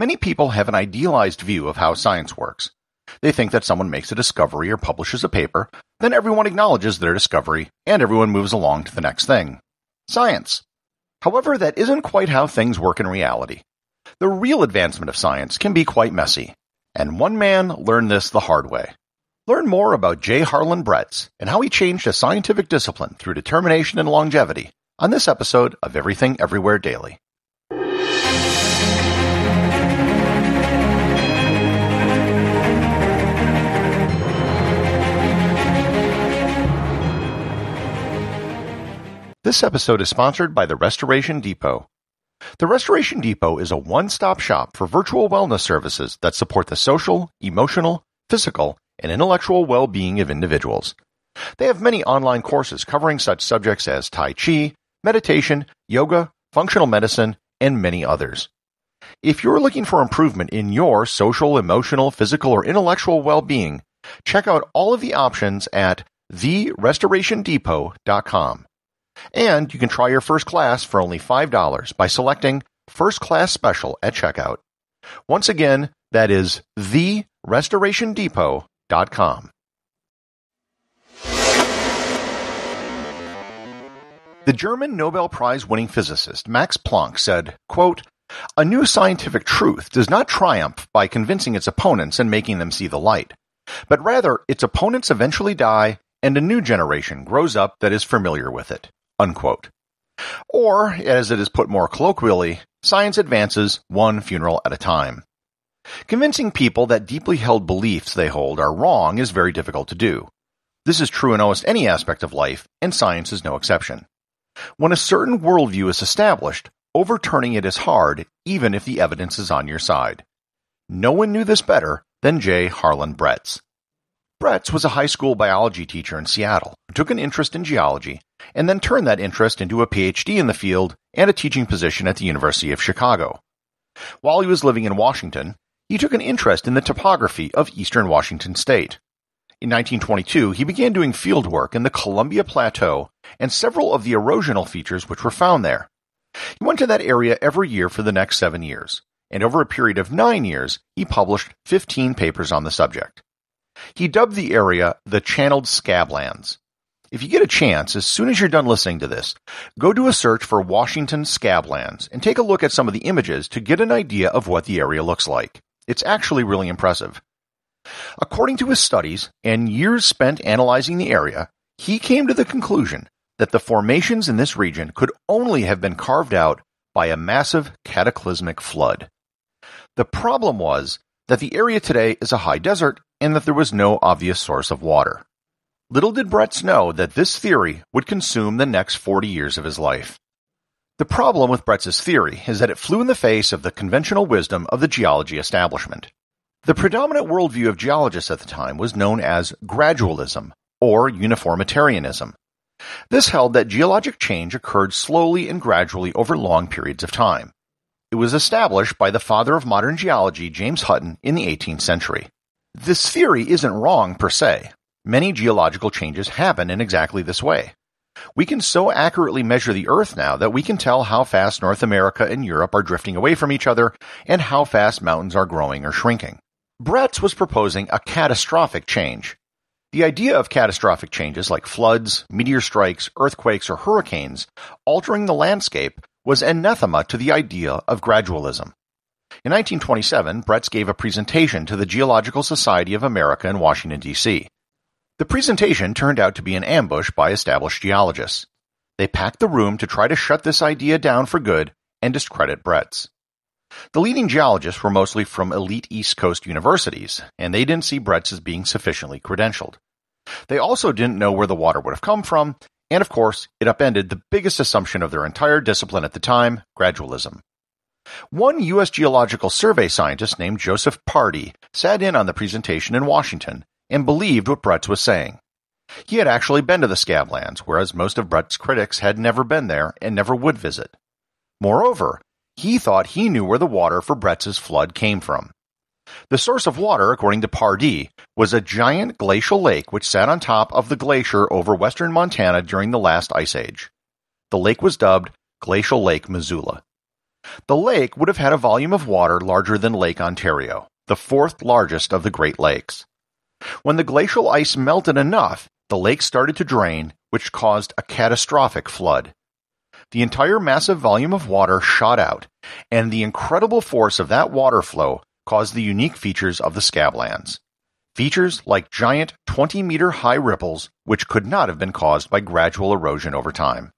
Many people have an idealized view of how science works. They think that someone makes a discovery or publishes a paper, then everyone acknowledges their discovery, and everyone moves along to the next thing. Science. However, that isn't quite how things work in reality. The real advancement of science can be quite messy, and one man learned this the hard way. Learn more about J. Harlan Bretz and how he changed a scientific discipline through determination and longevity on this episode of Everything Everywhere Daily. This episode is sponsored by the Restoration Depot. The Restoration Depot is a one stop shop for virtual wellness services that support the social, emotional, physical, and intellectual well being of individuals. They have many online courses covering such subjects as Tai Chi, meditation, yoga, functional medicine, and many others. If you're looking for improvement in your social, emotional, physical, or intellectual well being, check out all of the options at therestorationdepot.com. And you can try your first class for only $5 by selecting First Class Special at checkout. Once again, that is therestorationdepot.com. The German Nobel Prize winning physicist Max Planck said, quote, A new scientific truth does not triumph by convincing its opponents and making them see the light, but rather its opponents eventually die and a new generation grows up that is familiar with it unquote. Or, as it is put more colloquially, science advances one funeral at a time. Convincing people that deeply held beliefs they hold are wrong is very difficult to do. This is true in almost any aspect of life, and science is no exception. When a certain worldview is established, overturning it is hard, even if the evidence is on your side. No one knew this better than J. Harlan Bretz. Bretz was a high school biology teacher in Seattle who took an interest in geology and then turned that interest into a PhD in the field and a teaching position at the University of Chicago. While he was living in Washington, he took an interest in the topography of eastern Washington state. In 1922, he began doing field work in the Columbia Plateau and several of the erosional features which were found there. He went to that area every year for the next seven years, and over a period of nine years, he published 15 papers on the subject. He dubbed the area the Channeled Scablands if you get a chance, as soon as you're done listening to this, go do a search for Washington scablands and take a look at some of the images to get an idea of what the area looks like. It's actually really impressive. According to his studies and years spent analyzing the area, he came to the conclusion that the formations in this region could only have been carved out by a massive cataclysmic flood. The problem was that the area today is a high desert and that there was no obvious source of water. Little did Bretz know that this theory would consume the next 40 years of his life. The problem with Bretz's theory is that it flew in the face of the conventional wisdom of the geology establishment. The predominant worldview of geologists at the time was known as gradualism, or uniformitarianism. This held that geologic change occurred slowly and gradually over long periods of time. It was established by the father of modern geology, James Hutton, in the 18th century. This theory isn't wrong per se, Many geological changes happen in exactly this way. We can so accurately measure the Earth now that we can tell how fast North America and Europe are drifting away from each other and how fast mountains are growing or shrinking. Bretz was proposing a catastrophic change. The idea of catastrophic changes like floods, meteor strikes, earthquakes, or hurricanes altering the landscape was anathema to the idea of gradualism. In 1927, Bretz gave a presentation to the Geological Society of America in Washington, D.C. The presentation turned out to be an ambush by established geologists. They packed the room to try to shut this idea down for good and discredit Brett's. The leading geologists were mostly from elite East Coast universities, and they didn't see Brett's as being sufficiently credentialed. They also didn't know where the water would have come from, and of course, it upended the biggest assumption of their entire discipline at the time gradualism. One U.S. Geological Survey scientist named Joseph Pardy sat in on the presentation in Washington and believed what Bretz was saying. He had actually been to the Scablands, whereas most of Brett's critics had never been there and never would visit. Moreover, he thought he knew where the water for Bretz's flood came from. The source of water, according to Pardee, was a giant glacial lake which sat on top of the glacier over western Montana during the last ice age. The lake was dubbed Glacial Lake Missoula. The lake would have had a volume of water larger than Lake Ontario, the fourth largest of the Great Lakes, when the glacial ice melted enough, the lake started to drain, which caused a catastrophic flood. The entire massive volume of water shot out, and the incredible force of that water flow caused the unique features of the scablands. Features like giant 20 meter high ripples, which could not have been caused by gradual erosion over time.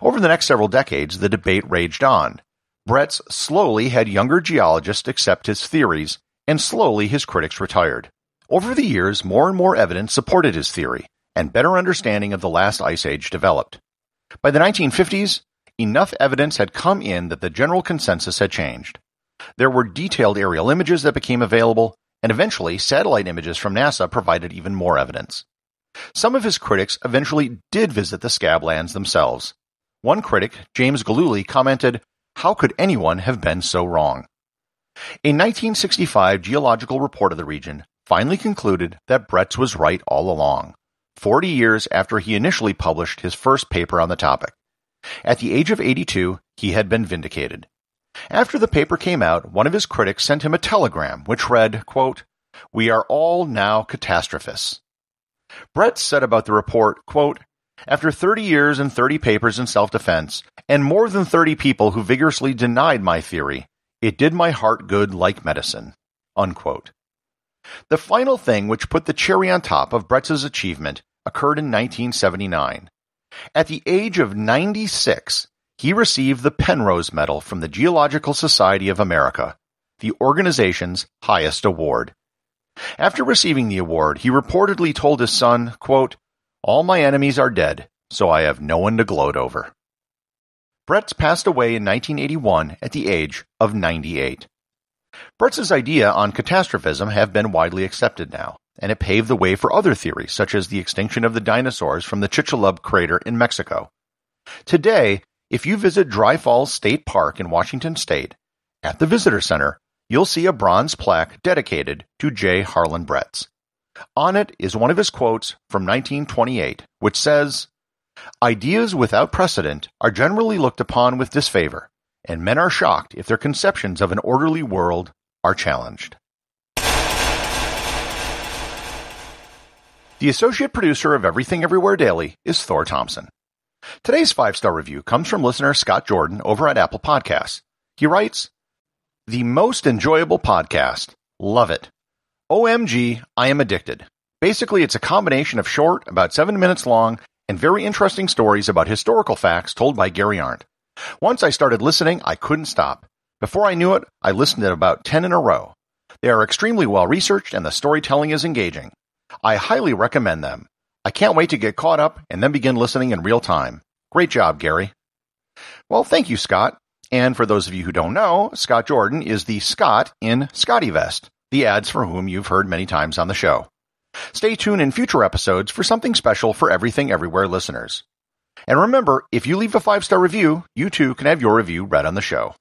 Over the next several decades, the debate raged on. Bretz slowly had younger geologists accept his theories, and slowly his critics retired. Over the years, more and more evidence supported his theory, and better understanding of the last ice age developed. By the 1950s, enough evidence had come in that the general consensus had changed. There were detailed aerial images that became available, and eventually satellite images from NASA provided even more evidence. Some of his critics eventually did visit the scablands themselves. One critic, James Galuli, commented, How could anyone have been so wrong? A 1965 geological report of the region finally concluded that Bretz was right all along, 40 years after he initially published his first paper on the topic. At the age of 82, he had been vindicated. After the paper came out, one of his critics sent him a telegram which read, quote, We are all now catastrophists. Brett said about the report, quote, After 30 years and 30 papers in self defense, and more than 30 people who vigorously denied my theory, it did my heart good like medicine. Unquote. The final thing which put the cherry on top of Bretz's achievement occurred in 1979. At the age of 96, he received the Penrose Medal from the Geological Society of America, the organization's highest award. After receiving the award, he reportedly told his son, quote, All my enemies are dead, so I have no one to gloat over. Bretz passed away in 1981 at the age of 98. Bretz's idea on catastrophism have been widely accepted now, and it paved the way for other theories such as the extinction of the dinosaurs from the Chicxulub crater in Mexico. Today, if you visit Dry Falls State Park in Washington state, at the visitor center, you'll see a bronze plaque dedicated to J. Harlan Bretz. On it is one of his quotes from 1928, which says, Ideas without precedent are generally looked upon with disfavor, and men are shocked if their conceptions of an orderly world are challenged. The associate producer of Everything Everywhere Daily is Thor Thompson. Today's five star review comes from listener Scott Jordan over at Apple Podcasts. He writes, The most enjoyable podcast. Love it. OMG, I am addicted. Basically, it's a combination of short, about seven minutes long, and very interesting stories about historical facts told by Gary Arndt. Once I started listening, I couldn't stop. Before I knew it, I listened to about 10 in a row. They are extremely well researched and the storytelling is engaging. I highly recommend them. I can't wait to get caught up and then begin listening in real time. Great job, Gary. Well, thank you, Scott. And for those of you who don't know, Scott Jordan is the Scott in Scotty Vest, the ads for whom you've heard many times on the show. Stay tuned in future episodes for something special for Everything Everywhere listeners. And remember, if you leave a five star review, you too can have your review read on the show.